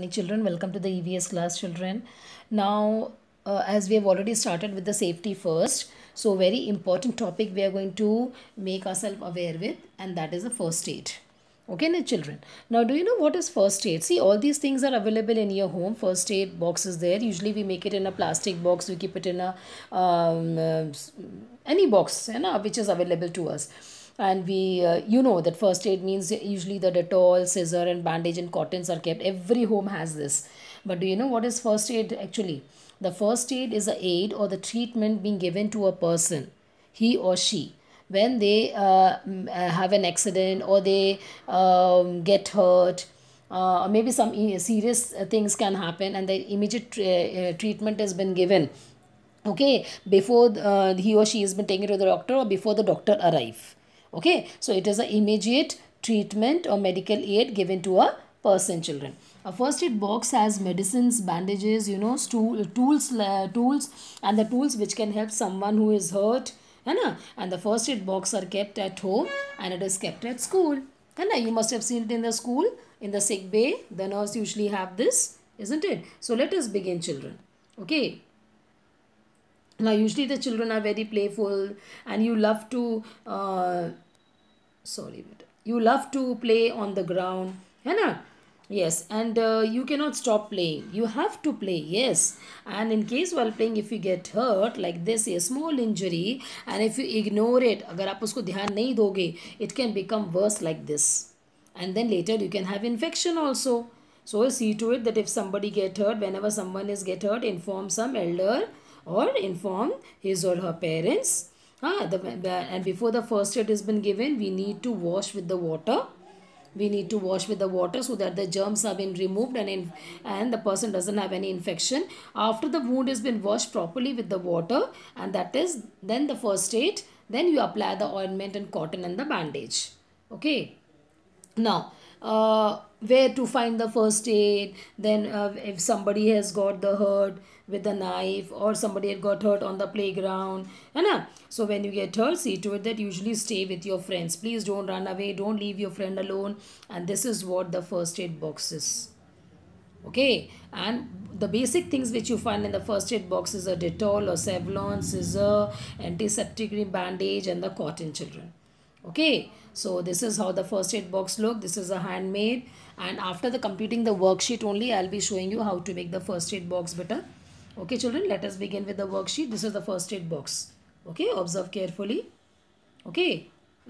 Hey children, welcome to the EVS class children. Now, uh, as we have already started with the safety first, so very important topic we are going to make ourselves aware with and that is the first aid. Okay, now children. Now, do you know what is first aid? See, all these things are available in your home. First aid box is there. Usually we make it in a plastic box. We keep it in a um, uh, any box you know, which is available to us and we uh, you know that first aid means usually the dettol scissor and bandage and cottons are kept every home has this but do you know what is first aid actually the first aid is a aid or the treatment being given to a person he or she when they uh, uh have an accident or they um, get hurt uh, maybe some serious things can happen and the immediate uh, uh, treatment has been given okay before uh, he or she has been taken to the doctor or before the doctor arrive Okay, so it is an immediate treatment or medical aid given to a person children. A first aid box has medicines, bandages, you know, stool, tools, uh, tools and the tools which can help someone who is hurt. है and the first aid box are kept at home and it is kept at school. है you must have seen it in the school, in the sick bay. The nurse usually have this, isn't it? So let us begin children. Okay. Now usually the children are very playful and you love to... Uh, sorry you love to play on the ground है ना yes and uh, you cannot stop playing you have to play yes and in case while playing if you get hurt like this a small injury and if you ignore it अगर आप उसको ध्यान नहीं दोगे it can become worse like this and then later you can have infection also so see to it that if somebody get hurt whenever someone is get hurt inform some elder or inform his or her parents Huh? The, and before the first aid has been given, we need to wash with the water. We need to wash with the water so that the germs have been removed and, in, and the person doesn't have any infection. After the wound has been washed properly with the water and that is then the first aid, then you apply the ointment and cotton and the bandage. Okay. Now, uh, where to find the first aid then uh, if somebody has got the hurt with a knife or somebody had got hurt on the playground Anna. so when you get hurt see to it that usually stay with your friends please don't run away don't leave your friend alone and this is what the first aid box is okay and the basic things which you find in the first aid box is a dettol or savlon scissor antiseptic bandage and the cotton children okay so this is how the first aid box look this is a handmade and after the completing the worksheet only i'll be showing you how to make the first aid box better okay children let us begin with the worksheet this is the first aid box okay observe carefully okay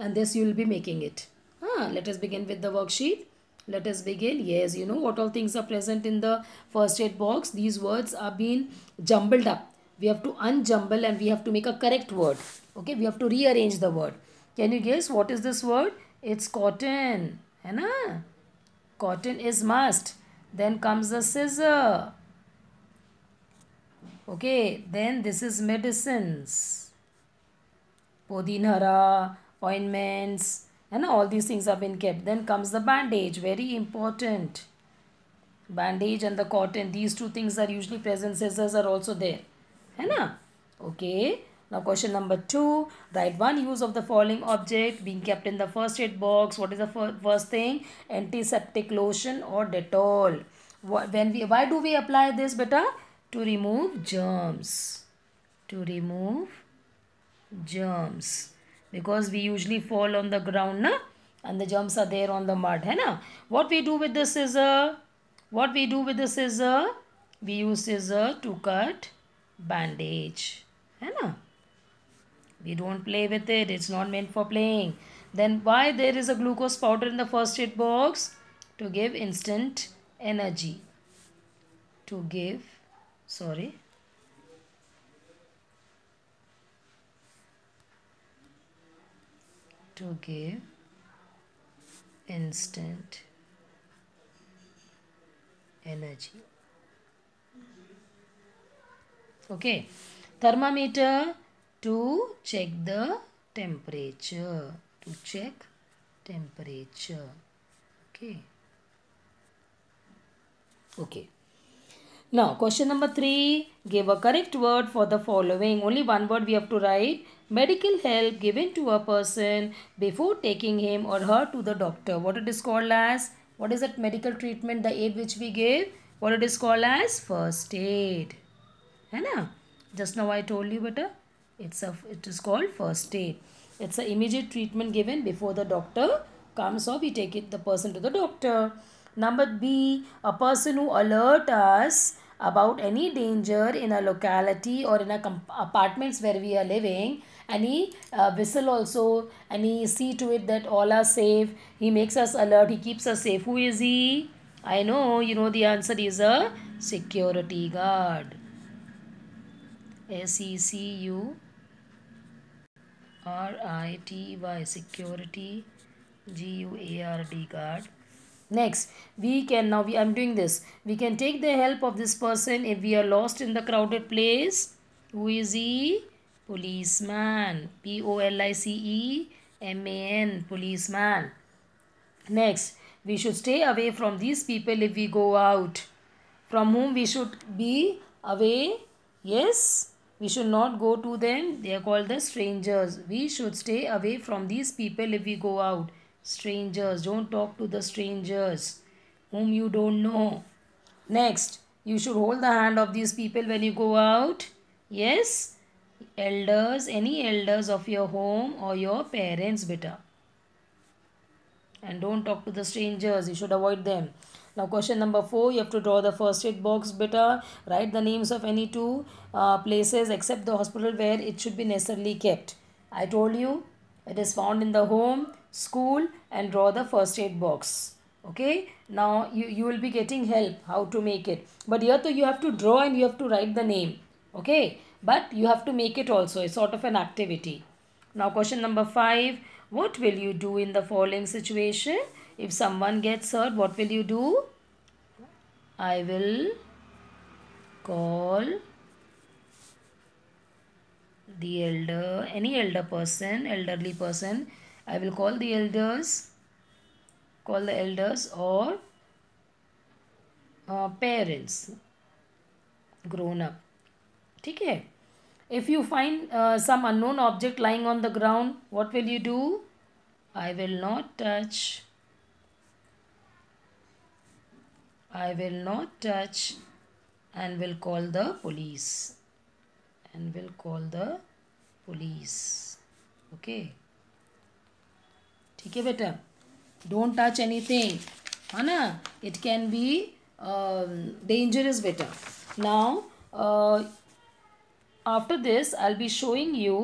and this you will be making it ah, let us begin with the worksheet let us begin yes you know what all things are present in the first aid box these words are being jumbled up we have to unjumble and we have to make a correct word okay we have to rearrange the word can you guess what is this word? It's cotton, cotton है ना must. then comes the scissor okay then this is medicines Podinara, ointments and all these things have been kept then comes the bandage very important bandage and the cotton these two things are usually present scissors are also there hai okay now question number 2. Write one use of the following object being kept in the first aid box. What is the first thing? Antiseptic lotion or Dettol. When we, why do we apply this beta? To remove germs. To remove germs. Because we usually fall on the ground na? and the germs are there on the mud. Hai na? What we do with the scissor? What we do with the scissor? We use scissor to cut bandage. Hai na? We don't play with it. It's not meant for playing. Then why there is a glucose powder in the first aid box? To give instant energy. To give, sorry. To give instant energy. Okay. Thermometer to check the temperature. To check temperature. Okay. Okay. Now, question number 3. Give a correct word for the following. Only one word we have to write. Medical help given to a person before taking him or her to the doctor. What it is called as? What is that medical treatment, the aid which we gave? What it is called as? First aid. Hai na? Just now I told you better. It's a, it is called first aid. It's an immediate treatment given before the doctor comes or we take it, the person to the doctor. Number B, a person who alert us about any danger in a locality or in a apartments where we are living Any uh, whistle also Any see to it that all are safe he makes us alert he keeps us safe who is he i know you know the answer is a security guard s e c u R I T Y security G U A R D guard next we can now we i'm doing this we can take the help of this person if we are lost in the crowded place who is he policeman p o l i c e m a n policeman next we should stay away from these people if we go out from whom we should be away yes we should not go to them. They are called the strangers. We should stay away from these people if we go out. Strangers. Don't talk to the strangers whom you don't know. Next, you should hold the hand of these people when you go out. Yes? Elders, any elders of your home or your parents, beta. And don't talk to the strangers. You should avoid them. Now question number 4, you have to draw the first aid box better. Write the names of any two uh, places except the hospital where it should be necessarily kept. I told you it is found in the home, school and draw the first aid box. Okay, now you, you will be getting help how to make it. But here too you have to draw and you have to write the name. Okay, but you have to make it also. It's sort of an activity. Now question number 5, what will you do in the following situation? If someone gets hurt, what will you do? I will call the elder, any elder person, elderly person. I will call the elders, call the elders or uh, parents, grown up. Okay. if you find uh, some unknown object lying on the ground what will you do i will not touch I will not touch and will call the police and will call the police okay ठीक है बेटा don't touch anything है ना it can be uh, dangerous बेटा now uh, after this I'll be showing you